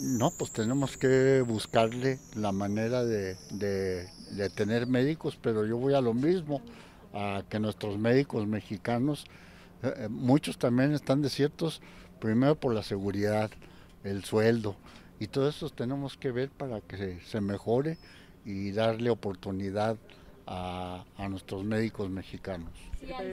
no, pues tenemos que buscarle la manera de, tener médicos, pero yo voy a lo mismo, a que nuestros médicos mexicanos, eh, eh, muchos también están desiertos, primero por la seguridad, el sueldo, y todo eso tenemos que ver para que se, mejore y darle oportunidad a, a nuestros médicos mexicanos.